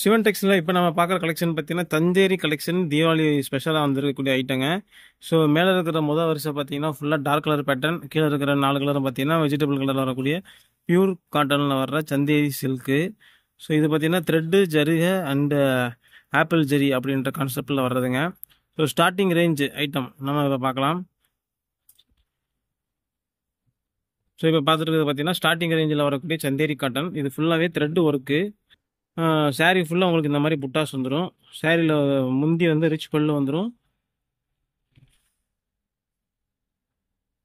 சிவன் டெக்ஸ்டைலில் இப்போ நம்ம பார்க்குற கலெக்ஷன் பார்த்தீங்கன்னா தந்தேரி கலெக்ஷன் தீபாவளி ஸ்பெஷலாக வந்துருக்கக்கூடிய ஐட்டங்க ஸோ மேலே இருக்கிற முதல் வருஷம் பார்த்தீங்கன்னா ஃபுல்லாக டார்க் கலர் பேட்டர்ன் கீழே இருக்கிற நாலு கலரும் பார்த்தீங்கன்னா வெஜிடபிள் கலரில் வரக்கூடிய பியூர் காட்டனில் வர்ற சந்தேரி சில்க்கு ஸோ இது பார்த்தீங்கன்னா த்ரெட்டு ஜருகை அண்டு ஆப்பிள் ஜெரி அப்படின்ற கான்செப்டில் வர்றதுங்க ஸோ ஸ்டார்டிங் ரேஞ்சு ஐட்டம் நம்ம இப்போ பார்க்கலாம் ஸோ இப்போ பார்த்துட்டு பார்த்தீங்கன்னா ஸ்டார்டிங் ரேஞ்சில் வரக்கூடிய சந்தேரி காட்டன் இது ஃபுல்லாகவே த்ரெட்டு ஒர்க்கு ஸாரீ ஃபுல்லாக உங்களுக்கு இந்த மாதிரி புட்டாஸ் வந்துடும் ஸாரியில் முந்தி வந்து ரிச் பல்லு வந்துடும்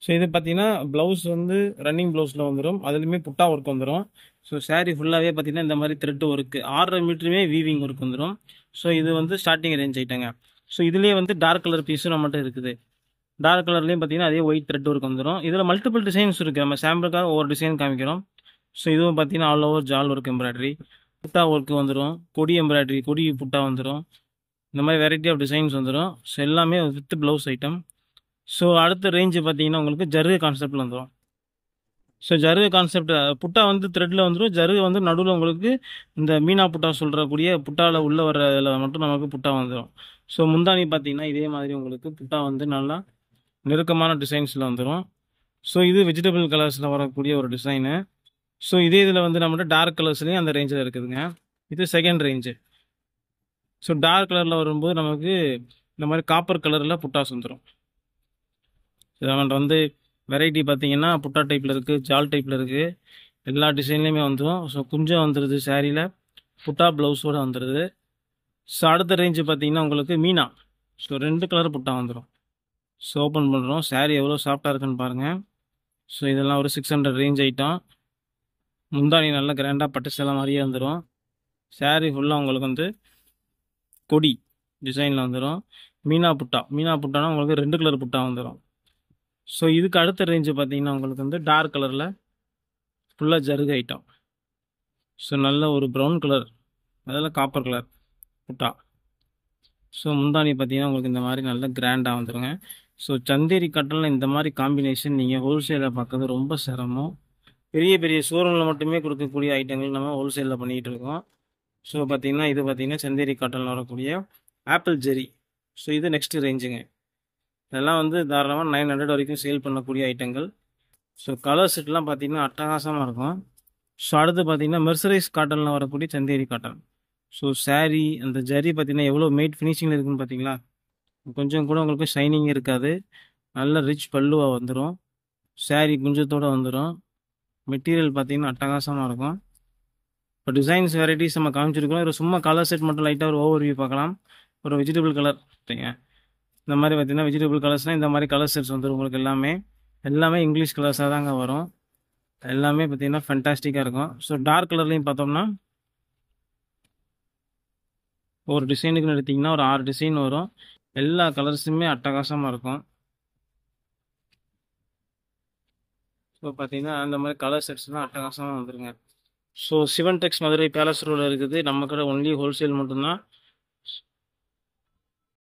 ஸோ இது பார்த்தீங்கன்னா ப்ளவுஸ் வந்து ரன்னிங் ப்ளவுஸில் வந்துடும் அதுலேயுமே புட்டா ஒர்க் வந்துடும் ஸோ ஸாரீ ஃபுல்லாகவே பார்த்தீங்கன்னா இந்த மாதிரி த்ரெட் ஒர்க்கு ஆறரை மீட்டருமே வீவிங் ஒர்க் வந்துடும் ஸோ இது வந்து ஸ்டார்டிங் ரேஞ்ச் ஆகிட்டாங்க ஸோ இதுலேயே வந்து டார்க் கலர் பீஸும் நம்மகிட்ட இருக்குது டார்க் கலர்லேயும் பார்த்தீங்கன்னா அதே ஒயிட் த்ரெட் ஒர்க் வந்துடும் இதில் மல்டிபிள் டிசைன்ஸ் இருக்குது நம்ம சாம்பிளுக்காக ஒவ்வொரு டிசைன் காமிக்கிறோம் ஸோ இதுவும் பார்த்தீங்கன்னா ஆல் ஓவர் ஜால் ஒர்க் எம்ப்ராய்டரி புட்டா ஒர்க்கு வந்துடும் கொடி எம்ப்ராய்டரி கொடி புட்டா வந்துடும் இந்த மாதிரி வெரைட்டி ஆஃப் டிசைன்ஸ் வந்துடும் ஸோ எல்லாமே வித் ப்ளவுஸ் ஐட்டம் ஸோ அடுத்த ரேஞ்சு பார்த்தீங்கன்னா உங்களுக்கு ஜருகு கான்செப்டில் வந்துடும் ஸோ ஜருகு கான்செப்ட் புட்டா வந்து த்ரெட்டில் வந்துடும் ஜருகு வந்து நடுவில் உங்களுக்கு இந்த மீனா புட்டா சொல்கிறக்கூடிய புட்டாவில் உள்ளே வர இதில் மட்டும் நமக்கு புட்டா வந்துடும் ஸோ முந்தானி பார்த்தீங்கன்னா இதே மாதிரி உங்களுக்கு புட்டா வந்து நல்லா நெருக்கமான டிசைன்ஸில் வந்துடும் ஸோ இது வெஜிடபிள் கலர்ஸில் வரக்கூடிய ஒரு டிசைனு ஸோ இதே இதில் வந்து நம்மகிட்ட டார்க் கலர்ஸ்லேயும் அந்த ரேஞ்சில் இருக்குதுங்க இது செகண்ட் ரேஞ்சு ஸோ டார்க் கலரில் வரும்போது நமக்கு இந்த மாதிரி காப்பர் கலரில் புட்டாஸ் வந்துடும் நம்மகிட்ட வந்து வெரைட்டி பார்த்தீங்கன்னா புட்டா டைப்பில் இருக்குது ஜால் டைப்பில் இருக்குது எல்லா டிசைன்லேயுமே வந்துடும் ஸோ குஞ்சம் வந்துடுது சேரீயில் புட்டா ப்ளவுஸோடு வந்துடுது ஸோ அடுத்த ரேஞ்சு பார்த்தீங்கன்னா உங்களுக்கு மீனா ஸோ ரெண்டு கலர் புட்டா வந்துடும் ஸோ ஓப்பன் பண்ணுறோம் சேரீ எவ்வளோ சாஃப்டாக இருக்குன்னு பாருங்கள் ஸோ இதெல்லாம் ஒரு சிக்ஸ் ஹண்ட்ரட் ரேஞ்ச் ஐட்டம் முந்தாணி நல்லா கிராண்டாக பட்டு சேலை மாதிரியே வந்துடும் சேரீ ஃபுல்லாக உங்களுக்கு வந்து கொடி டிசைனில் வந்துடும் மீனா புட்டா மீனா புட்டானா உங்களுக்கு ரெண்டு கலர் புட்டா வந்துடும் ஸோ இதுக்கு அடுத்த ரேஞ்சு பார்த்தீங்கன்னா உங்களுக்கு வந்து டார்க் கலரில் ஃபுல்லாக ஜருகு ஐட்டம் ஸோ நல்ல ஒரு ப்ரௌன் கலர் அதில் காப்பர் கலர் புட்டா ஸோ முந்தாணி பார்த்தீங்கன்னா உங்களுக்கு இந்த மாதிரி நல்ல கிராண்டாக வந்துடுங்க ஸோ சந்தேரி கட்டலில் இந்த மாதிரி காம்பினேஷன் நீங்கள் ஹோல்சேலில் பார்க்குறது ரொம்ப சிரமம் பெரிய பெரிய ஷோரூமில் மட்டுமே கொடுக்கக்கூடிய ஐட்டங்கள் நம்ம ஹோல்சேலில் பண்ணிகிட்டு இருக்கோம் ஸோ பார்த்திங்கன்னா இது பார்த்திங்கன்னா செந்தேரி காட்டனில் வரக்கூடிய ஆப்பிள் ஜெரி ஸோ இது நெக்ஸ்ட் ரேஞ்சுங்க இதெல்லாம் வந்து தாராளமாக நைன் ஹண்ட்ரட் வரைக்கும் சேல் பண்ணக்கூடிய ஐட்டங்கள் ஸோ கலர் செட்லாம் பார்த்திங்கன்னா அட்டகாசமாக இருக்கும் ஸோ அடுத்து பார்த்திங்கன்னா மெர்சரைஸ் காட்டனில் வரக்கூடிய சந்தேரி காட்டன் ஸோ சாரீ அந்த ஜரி பார்த்திங்கன்னா எவ்வளோ மெயிட் ஃபினிஷிங்கில் இருக்குதுன்னு பார்த்தீங்களா கொஞ்சம் கூட உங்களுக்கு ஷைனிங் இருக்காது நல்ல ரிச் பல்லுவாக வந்துடும் சாரீ குஞ்சத்தோடு வந்துடும் மெட்டீரியல் பார்த்தீங்கன்னா அட்டகாசமாக இருக்கும் இப்போ டிசைன்ஸ் வெரைட்டிஸ் நம்ம காமிச்சிருக்கோம் ஒரு சும்மா கலர் செட் மட்டும் லைட்டாக ஒரு ஓவர் வியூ பார்க்கலாம் ஒரு வெஜிடபிள் கலர் சரிங்க இந்த மாதிரி பார்த்தீங்கன்னா வெஜிடபிள் கலர்ஸ்னால் இந்த மாதிரி கலர் செட்ஸ் வந்துடும் உங்களுக்கு எல்லாமே எல்லாமே இங்கிலீஷ் கலர்ஸாக தாங்க வரும் எல்லாமே பார்த்தீங்கன்னா ஃபென்டாஸ்டிக்காக இருக்கும் ஸோ டார்க் கலர்லேயும் பார்த்தோம்னா ஒரு டிசைனுக்குன்னு எடுத்திங்கன்னா ஒரு ஆறு டிசைன் வரும் எல்லா கலர்ஸுமே அட்டகாசமாக இருக்கும் இப்போ பார்த்தீங்கன்னா அந்த மாதிரி கலர் செட்ஸ்லாம் அட்டகாசமாக வந்துருங்க ஸோ சிவன் டெக்ஸ் மதுரை பேலஸ் ரோடில் இருக்குது நம்ம கடை ஒன்லி ஹோல்சேல் மட்டும்தான்